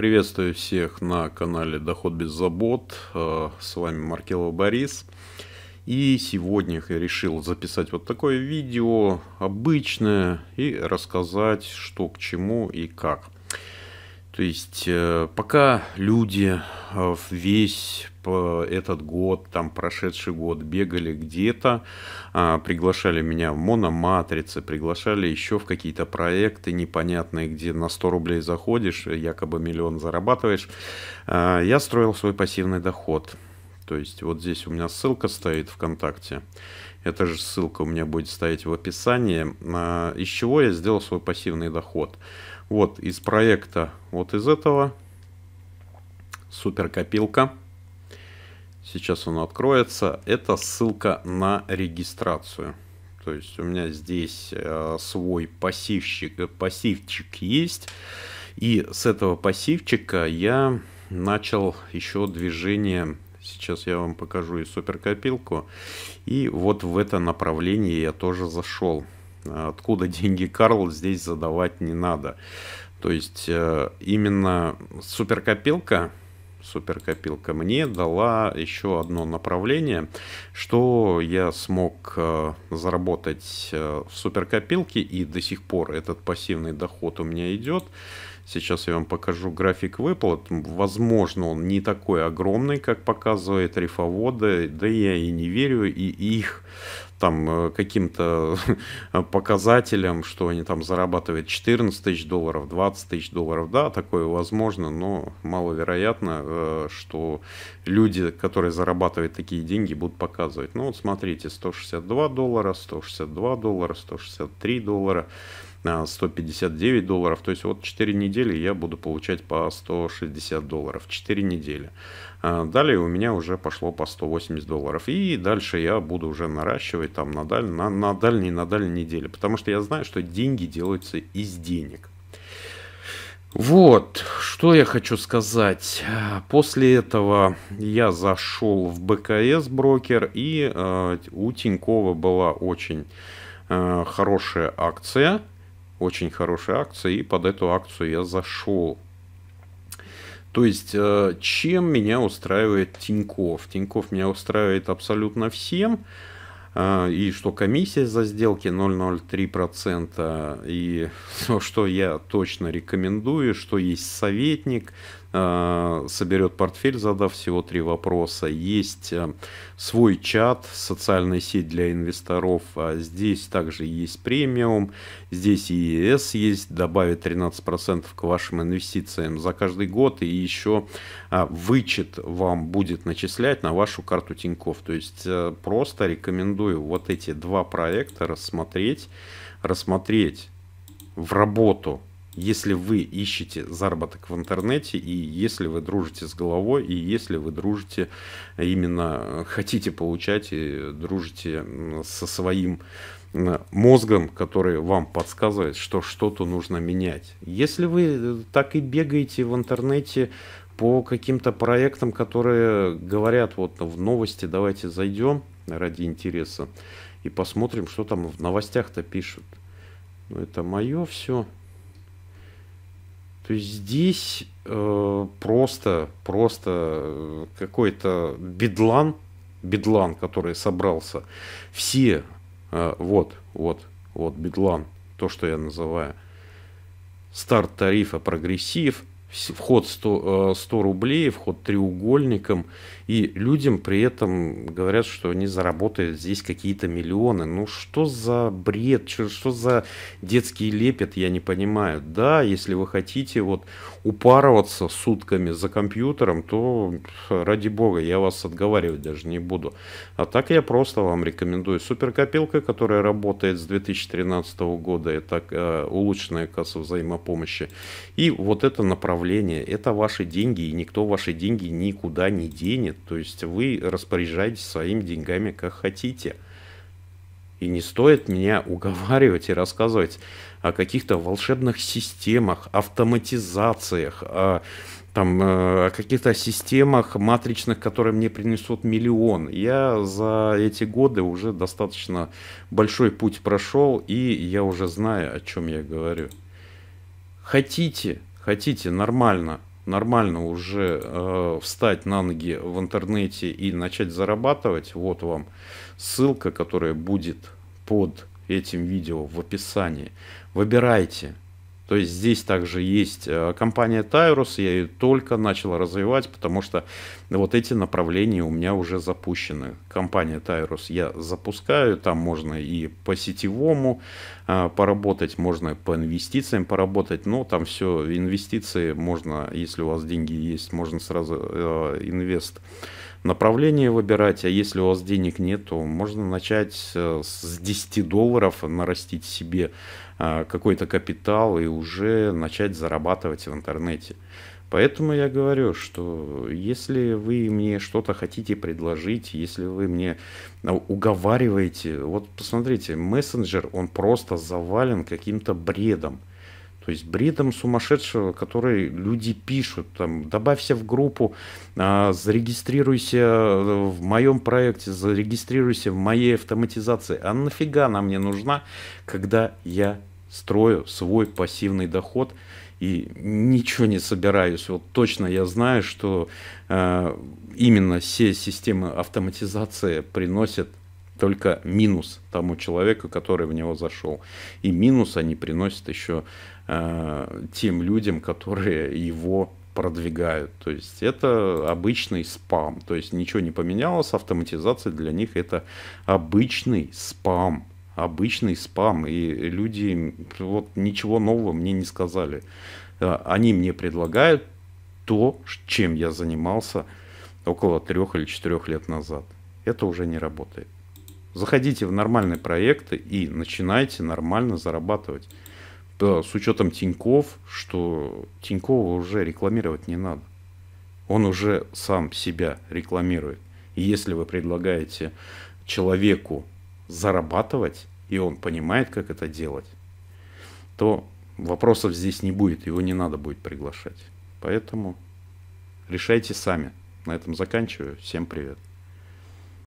Приветствую всех на канале Доход без забот. Э, с вами Маркелов Борис. И сегодня я решил записать вот такое видео, обычное, и рассказать, что к чему и как. То есть э, пока люди э, весь э, этот год, там прошедший год бегали где-то, а, приглашали меня в Мономатрице, приглашали еще в какие-то проекты непонятные, где на 100 рублей заходишь, якобы миллион зарабатываешь, а, я строил свой пассивный доход. То есть вот здесь у меня ссылка стоит ВКонтакте. Эта же ссылка у меня будет стоять в описании. А, из чего я сделал свой пассивный доход? Вот из проекта, вот из этого. Супер Сейчас он откроется. Это ссылка на регистрацию. То есть у меня здесь э, свой пассивщик, э, пассивчик есть. И с этого пассивчика я начал еще движение Сейчас я вам покажу и суперкопилку. И вот в это направление я тоже зашел. Откуда деньги Карл здесь задавать не надо. То есть э, именно суперкопилка суперкопилка мне дала еще одно направление, что я смог э, заработать э, в суперкопилке и до сих пор этот пассивный доход у меня идет. Сейчас я вам покажу график выплат. Возможно, он не такой огромный, как показывают рифоводы, да я и не верю, и их там э, каким-то показателям, что они там зарабатывают 14 тысяч долларов, 20 тысяч долларов. Да, такое возможно, но маловероятно, э, что люди, которые зарабатывают такие деньги, будут показывать. Ну вот смотрите, 162 доллара, 162 доллара, 163 доллара. 159 долларов. То есть вот 4 недели я буду получать по 160 долларов. 4 недели. А, далее у меня уже пошло по 180 долларов. И дальше я буду уже наращивать там на, даль... на, на дальние, на дальние недели. Потому что я знаю, что деньги делаются из денег. Вот, что я хочу сказать. После этого я зашел в БКС брокер, и э, у Тинькова была очень э, хорошая акция – очень хорошая акция, и под эту акцию я зашел. То есть, э, чем меня устраивает Тиньков? Тиньков меня устраивает абсолютно всем. А, и что комиссия за сделки 0,03%, и что я точно рекомендую, что есть советник, а, соберет портфель, задав всего три вопроса. Есть э, свой чат, социальная сеть для инвесторов. А здесь также есть премиум, здесь ЕС есть, добавит 13% к вашим инвестициям за каждый год. И еще вычет вам будет начислять на вашу карту Тинькофф. То есть э, просто рекомендую рекомендую вот эти два проекта рассмотреть, рассмотреть в работу, если вы ищете заработок в интернете, и если вы дружите с головой, и если вы дружите именно, э, хотите получать и дружите со своим мозгом, который вам подсказывает, что что-то нужно менять. Если вы э, так и бегаете в интернете по каким-то проектам, которые говорят, вот в новости давайте зайдем, ради интереса и посмотрим, что там в новостях-то пишут. Ну, это мое все. То есть здесь э, просто, просто э, какой-то бедлан, бедлан, который собрался. Все, э, вот, вот, вот, бедлан, то, что я называю. Старт тарифа прогрессив – Вход 100, 100 э, рублей, вход треугольником. И людям при этом говорят, что они заработают здесь какие-то миллионы. Ну что за бред, что, что за детский лепет, я не понимаю. Да, если вы хотите вот упарываться сутками за компьютером, то ради бога, я вас отговаривать даже не буду. А так я просто вам рекомендую. Суперкопилка, которая работает с 2013 года, это э, улучшенная касса взаимопомощи. И вот это направление управление. Это ваши деньги, и никто ваши деньги никуда не денет. То есть вы распоряжаетесь своими деньгами как хотите. И не стоит меня уговаривать и рассказывать о каких-то волшебных системах, автоматизациях, о, там, э, о каких-то системах матричных, которые мне принесут миллион. Я за эти годы уже достаточно большой путь прошел, и я уже знаю, о чем я говорю. Хотите, хотите нормально, нормально уже э, встать на ноги в интернете и начать зарабатывать, вот вам ссылка, которая будет под этим видео в описании. Выбирайте, то есть здесь также есть э, компания Tyrus, я ее только начал развивать, потому что вот эти направления у меня уже запущены. Компания Tyrus я запускаю, там можно и по сетевому э, поработать, можно по инвестициям поработать, но ну, там все инвестиции можно, если у вас деньги есть, можно сразу э, инвест направление выбирать, а если у вас денег нет, то можно начать э, с 10 долларов, нарастить себе э, какой-то капитал и уже начать зарабатывать в интернете. Поэтому я говорю, что если вы мне что-то хотите предложить, если вы мне э, уговариваете, вот посмотрите, мессенджер, он просто завален каким-то бредом то есть бредом сумасшедшего, который люди пишут, там, добавься в группу, а, зарегистрируйся в моем проекте, зарегистрируйся в моей автоматизации. А нафига она мне нужна, когда я строю свой пассивный доход и ничего не собираюсь. Вот точно я знаю, что э, именно все системы автоматизации приносят только минус тому человеку, который в него зашел. И минус они приносят еще э, тем людям, которые его продвигают. То есть это обычный спам. То есть ничего не поменялось, автоматизация для них это обычный спам. Обычный спам. И люди вот ничего нового мне не сказали. Э, они мне предлагают то, чем я занимался около трех или четырех лет назад. Это уже не работает. Заходите в нормальные проекты и начинайте нормально зарабатывать. С учетом Тиньков, что Тинькова уже рекламировать не надо. Он уже сам себя рекламирует. И если вы предлагаете человеку зарабатывать, и он понимает, как это делать, то вопросов здесь не будет, его не надо будет приглашать. Поэтому решайте сами. На этом заканчиваю. Всем привет.